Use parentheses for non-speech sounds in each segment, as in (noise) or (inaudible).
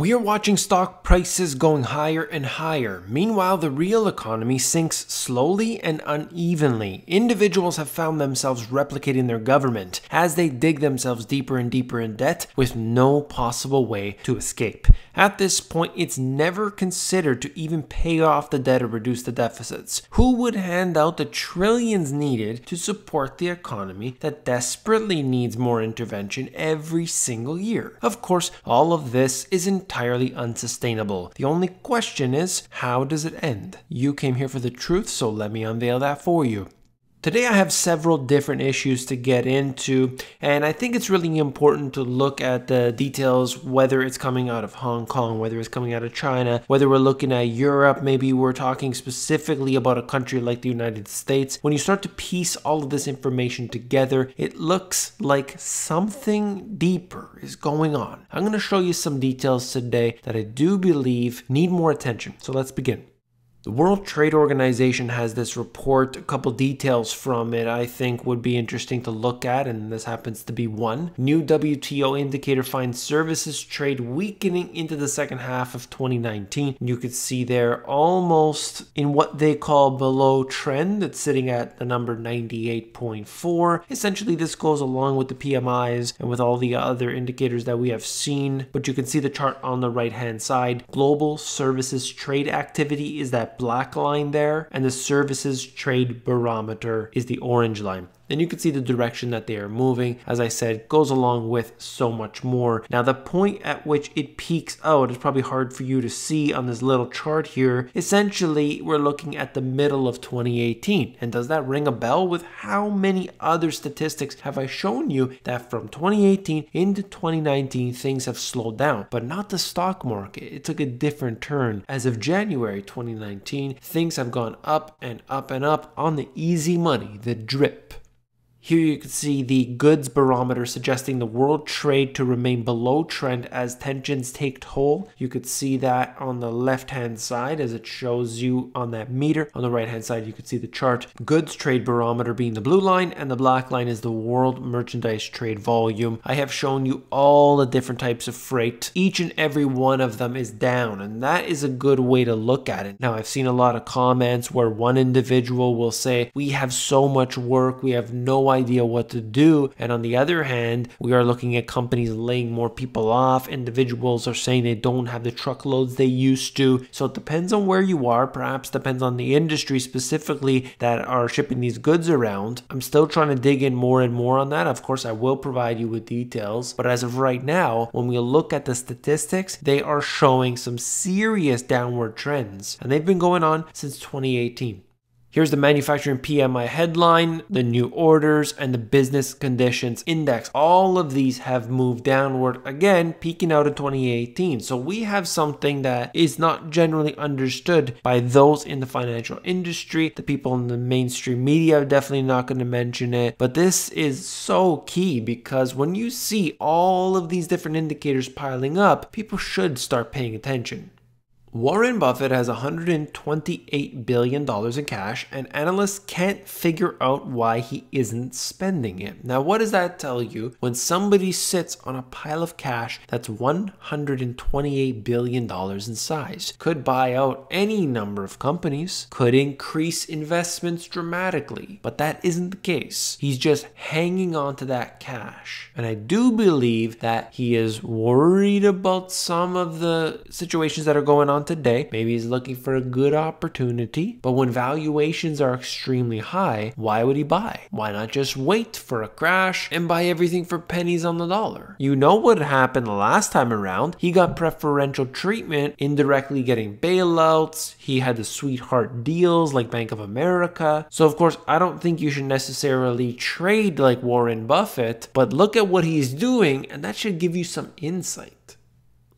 We are watching stock prices going higher and higher. Meanwhile, the real economy sinks slowly and unevenly. Individuals have found themselves replicating their government as they dig themselves deeper and deeper in debt with no possible way to escape. At this point, it's never considered to even pay off the debt or reduce the deficits. Who would hand out the trillions needed to support the economy that desperately needs more intervention every single year? Of course, all of this isn't entirely unsustainable. The only question is, how does it end? You came here for the truth, so let me unveil that for you. Today I have several different issues to get into and I think it's really important to look at the details whether it's coming out of Hong Kong, whether it's coming out of China, whether we're looking at Europe, maybe we're talking specifically about a country like the United States. When you start to piece all of this information together, it looks like something deeper is going on. I'm going to show you some details today that I do believe need more attention. So let's begin. The World Trade Organization has this report, a couple details from it I think would be interesting to look at, and this happens to be one. New WTO indicator finds services trade weakening into the second half of 2019. You could see there almost in what they call below trend, it's sitting at the number 98.4. Essentially, this goes along with the PMIs and with all the other indicators that we have seen, but you can see the chart on the right hand side. Global services trade activity is that that black line there, and the services trade barometer is the orange line. Then you can see the direction that they are moving. As I said, goes along with so much more. Now the point at which it peaks out is probably hard for you to see on this little chart here. Essentially, we're looking at the middle of 2018. And does that ring a bell with how many other statistics have I shown you that from 2018 into 2019, things have slowed down, but not the stock market. It took a different turn. As of January 2019, things have gone up and up and up on the easy money, the drip. Here you can see the goods barometer suggesting the world trade to remain below trend as tensions take toll. You could see that on the left hand side as it shows you on that meter. On the right hand side you could see the chart goods trade barometer being the blue line and the black line is the world merchandise trade volume. I have shown you all the different types of freight. Each and every one of them is down and that is a good way to look at it. Now I've seen a lot of comments where one individual will say we have so much work, we have no idea what to do. And on the other hand, we are looking at companies laying more people off. Individuals are saying they don't have the truckloads they used to. So it depends on where you are, perhaps depends on the industry specifically that are shipping these goods around. I'm still trying to dig in more and more on that. Of course, I will provide you with details. But as of right now, when we look at the statistics, they are showing some serious downward trends. And they've been going on since 2018. Here's the manufacturing PMI headline, the new orders, and the business conditions index. All of these have moved downward again, peaking out in 2018. So we have something that is not generally understood by those in the financial industry. The people in the mainstream media are definitely not going to mention it. But this is so key because when you see all of these different indicators piling up, people should start paying attention. Warren Buffett has $128 billion in cash, and analysts can't figure out why he isn't spending it. Now, what does that tell you when somebody sits on a pile of cash that's $128 billion in size? Could buy out any number of companies, could increase investments dramatically, but that isn't the case. He's just hanging on to that cash. And I do believe that he is worried about some of the situations that are going on on today. Maybe he's looking for a good opportunity. But when valuations are extremely high, why would he buy? Why not just wait for a crash and buy everything for pennies on the dollar? You know what happened last time around. He got preferential treatment, indirectly getting bailouts. He had the sweetheart deals like Bank of America. So, of course, I don't think you should necessarily trade like Warren Buffett, but look at what he's doing, and that should give you some insight.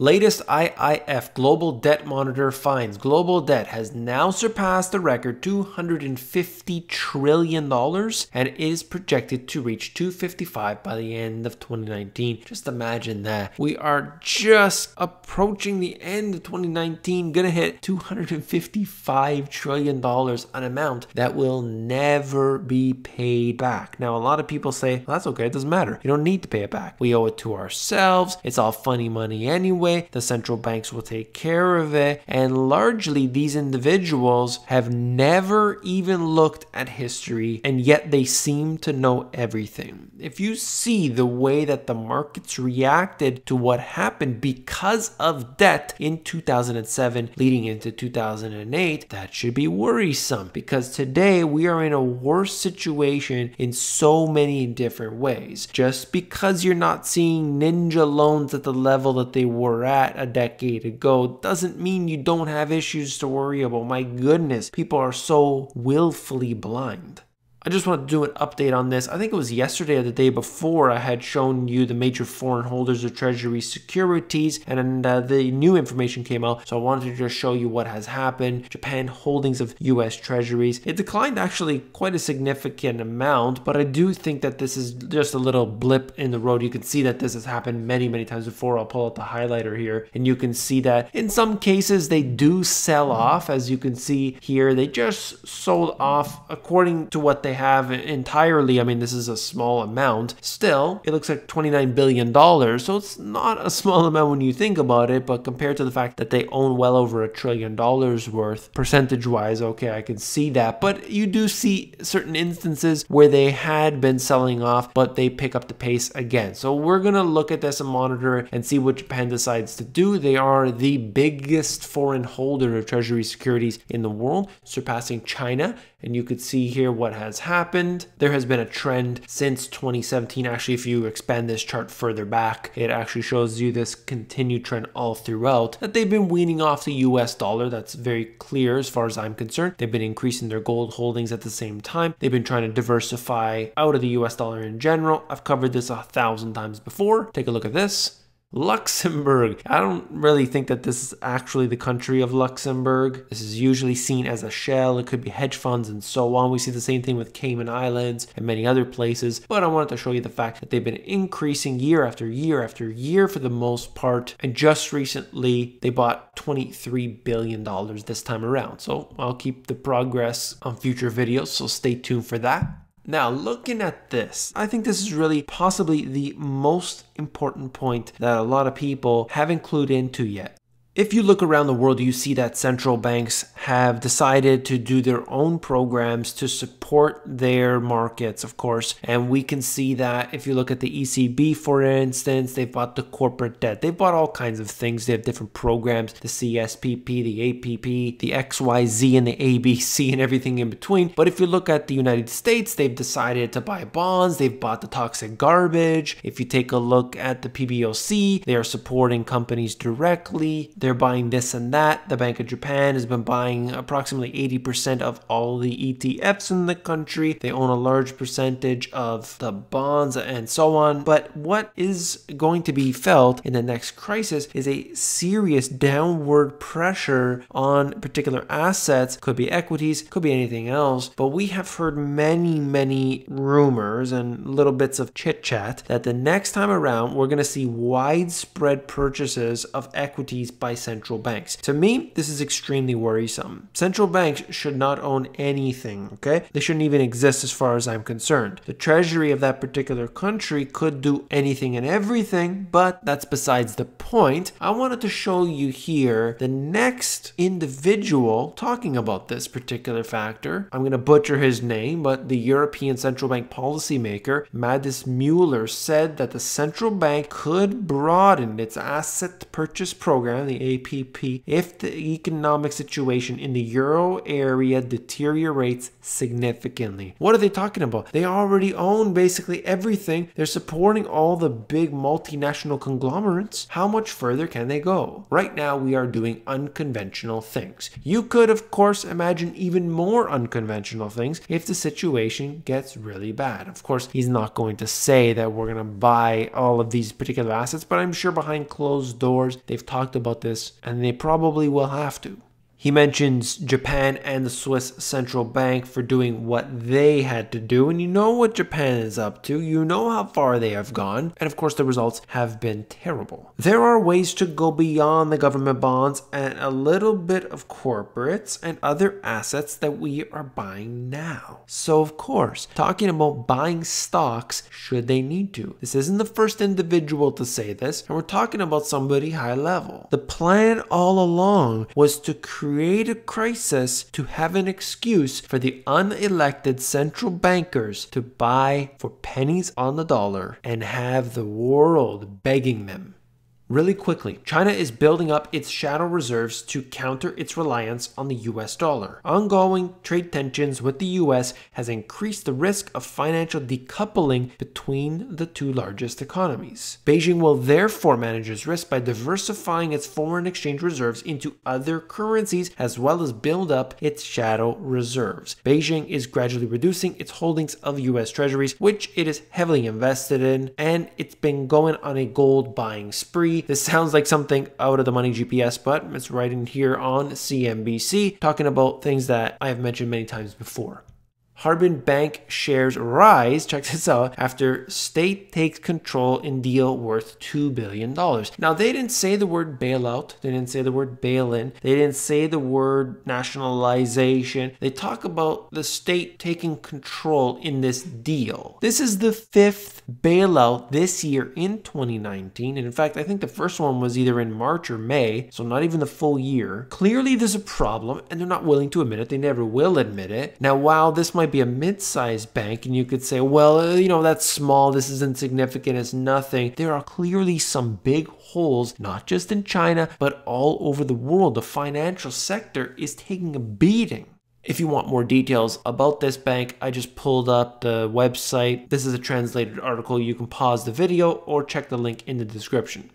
Latest IIF Global Debt Monitor finds global debt has now surpassed the record $250 trillion and is projected to reach 255 by the end of 2019. Just imagine that. We are just approaching the end of 2019, gonna hit $255 trillion, an amount that will never be paid back. Now, a lot of people say, well, that's okay, it doesn't matter. You don't need to pay it back. We owe it to ourselves. It's all funny money anyway way, the central banks will take care of it, and largely these individuals have never even looked at history, and yet they seem to know everything. If you see the way that the markets reacted to what happened because of debt in 2007 leading into 2008, that should be worrisome because today we are in a worse situation in so many different ways. Just because you're not seeing ninja loans at the level that they were were at a decade ago doesn't mean you don't have issues to worry about. My goodness, people are so willfully blind. I just want to do an update on this. I think it was yesterday or the day before I had shown you the major foreign holders of treasury securities and uh, the new information came out. So I wanted to just show you what has happened. Japan holdings of US treasuries. It declined actually quite a significant amount, but I do think that this is just a little blip in the road. You can see that this has happened many, many times before. I'll pull out the highlighter here and you can see that in some cases they do sell off. As you can see here, they just sold off according to what they they have entirely. I mean, this is a small amount. Still, it looks like $29 billion, so it's not a small amount when you think about it, but compared to the fact that they own well over a trillion dollars worth, percentage wise, okay, I can see that. But you do see certain instances where they had been selling off, but they pick up the pace again. So we're going to look at this and monitor and see what Japan decides to do. They are the biggest foreign holder of treasury securities in the world, surpassing China. And you could see here what has happened. There has been a trend since 2017. Actually, if you expand this chart further back, it actually shows you this continued trend all throughout that they've been weaning off the US dollar. That's very clear as far as I'm concerned. They've been increasing their gold holdings at the same time. They've been trying to diversify out of the US dollar in general. I've covered this a thousand times before. Take a look at this. Luxembourg. I don't really think that this is actually the country of Luxembourg. This is usually seen as a shell. It could be hedge funds and so on. We see the same thing with Cayman Islands and many other places. But I wanted to show you the fact that they've been increasing year after year after year for the most part. And just recently, they bought $23 billion this time around. So I'll keep the progress on future videos. So stay tuned for that. Now, looking at this, I think this is really possibly the most important point that a lot of people haven't clued into yet. If you look around the world, you see that central banks have decided to do their own programs to support their markets, of course. And we can see that if you look at the ECB, for instance, they've bought the corporate debt. They've bought all kinds of things. They have different programs, the CSPP, the APP, the XYZ, and the ABC, (laughs) and everything in between. But if you look at the United States, they've decided to buy bonds. They've bought the toxic garbage. If you take a look at the PBOC, they are supporting companies directly they're buying this and that. The Bank of Japan has been buying approximately 80% of all the ETFs in the country. They own a large percentage of the bonds and so on. But what is going to be felt in the next crisis is a serious downward pressure on particular assets, could be equities, could be anything else. But we have heard many, many rumors and little bits of chit chat that the next time around, we're going to see widespread purchases of equities by by central banks. To me, this is extremely worrisome. Central banks should not own anything, okay? They shouldn't even exist as far as I'm concerned. The treasury of that particular country could do anything and everything, but that's besides the point. I wanted to show you here the next individual talking about this particular factor. I'm going to butcher his name, but the European Central Bank policymaker, Madis Mueller, said that the central bank could broaden its asset purchase program, the APP if the economic situation in the euro area deteriorates significantly. What are they talking about? They already own basically everything. They're supporting all the big multinational conglomerates. How much further can they go? Right now, we are doing unconventional things. You could, of course, imagine even more unconventional things if the situation gets really bad. Of course, he's not going to say that we're going to buy all of these particular assets, but I'm sure behind closed doors, they've talked about this this, and they probably will have to. He mentions Japan and the Swiss Central Bank for doing what they had to do, and you know what Japan is up to, you know how far they have gone, and of course the results have been terrible. There are ways to go beyond the government bonds and a little bit of corporates and other assets that we are buying now. So of course, talking about buying stocks should they need to. This isn't the first individual to say this, and we're talking about somebody high level. The plan all along was to create create a crisis to have an excuse for the unelected central bankers to buy for pennies on the dollar and have the world begging them. Really quickly, China is building up its shadow reserves to counter its reliance on the US dollar. Ongoing trade tensions with the US has increased the risk of financial decoupling between the two largest economies. Beijing will therefore manage its risk by diversifying its foreign exchange reserves into other currencies as well as build up its shadow reserves. Beijing is gradually reducing its holdings of US treasuries, which it is heavily invested in, and it's been going on a gold buying spree this sounds like something out of the money GPS, but it's right in here on CNBC talking about things that I have mentioned many times before. Harbin Bank shares rise, check this out, after state takes control in deal worth $2 billion. Now, they didn't say the word bailout. They didn't say the word bail in. They didn't say the word nationalization. They talk about the state taking control in this deal. This is the fifth bailout this year in 2019. And in fact, I think the first one was either in March or May, so not even the full year. Clearly, there's a problem, and they're not willing to admit it. They never will admit it. Now, while this might might be a mid-sized bank and you could say, well, uh, you know, that's small, this is insignificant, it's nothing. There are clearly some big holes, not just in China, but all over the world. The financial sector is taking a beating. If you want more details about this bank, I just pulled up the website. This is a translated article. You can pause the video or check the link in the description.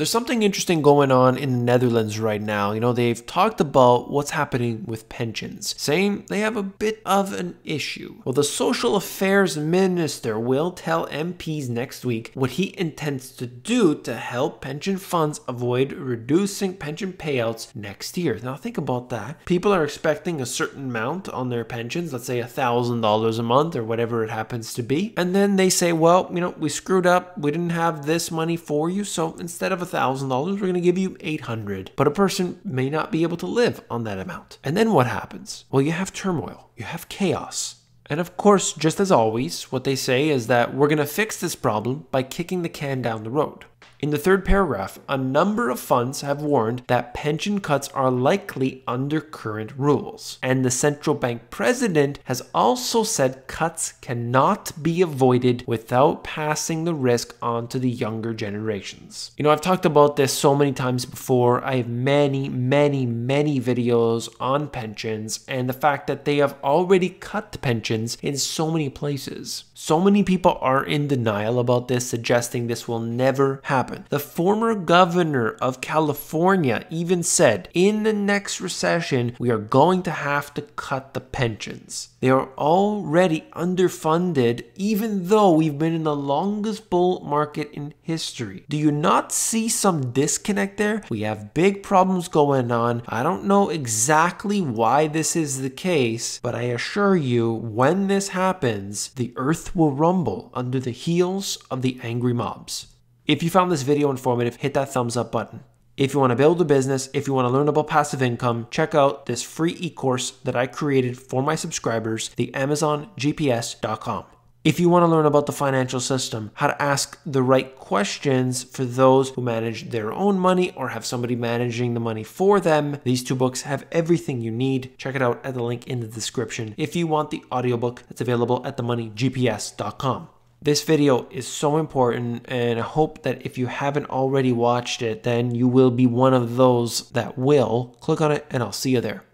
There's something interesting going on in the Netherlands right now. You know, they've talked about what's happening with pensions, saying they have a bit of an issue. Well, the social affairs minister will tell MPs next week what he intends to do to help pension funds avoid reducing pension payouts next year. Now, think about that. People are expecting a certain amount on their pensions, let's say $1,000 a month or whatever it happens to be. And then they say, well, you know, we screwed up. We didn't have this money for you. So instead of a $1,000, we're going to give you 800. But a person may not be able to live on that amount. And then what happens? Well, you have turmoil, you have chaos. And of course, just as always, what they say is that we're going to fix this problem by kicking the can down the road. In the third paragraph, a number of funds have warned that pension cuts are likely under current rules. And the central bank president has also said cuts cannot be avoided without passing the risk on to the younger generations. You know, I've talked about this so many times before. I have many, many, many videos on pensions and the fact that they have already cut pensions in so many places. So many people are in denial about this, suggesting this will never happen. The former governor of California even said, in the next recession, we are going to have to cut the pensions. They are already underfunded, even though we've been in the longest bull market in history. Do you not see some disconnect there? We have big problems going on. I don't know exactly why this is the case, but I assure you, when this happens, the earth will rumble under the heels of the angry mobs. If you found this video informative, hit that thumbs up button. If you want to build a business, if you want to learn about passive income, check out this free e-course that I created for my subscribers, the amazongps.com. If you want to learn about the financial system, how to ask the right questions for those who manage their own money or have somebody managing the money for them, these two books have everything you need. Check it out at the link in the description. If you want the audiobook, it's available at themoneygps.com. This video is so important and I hope that if you haven't already watched it, then you will be one of those that will. Click on it and I'll see you there.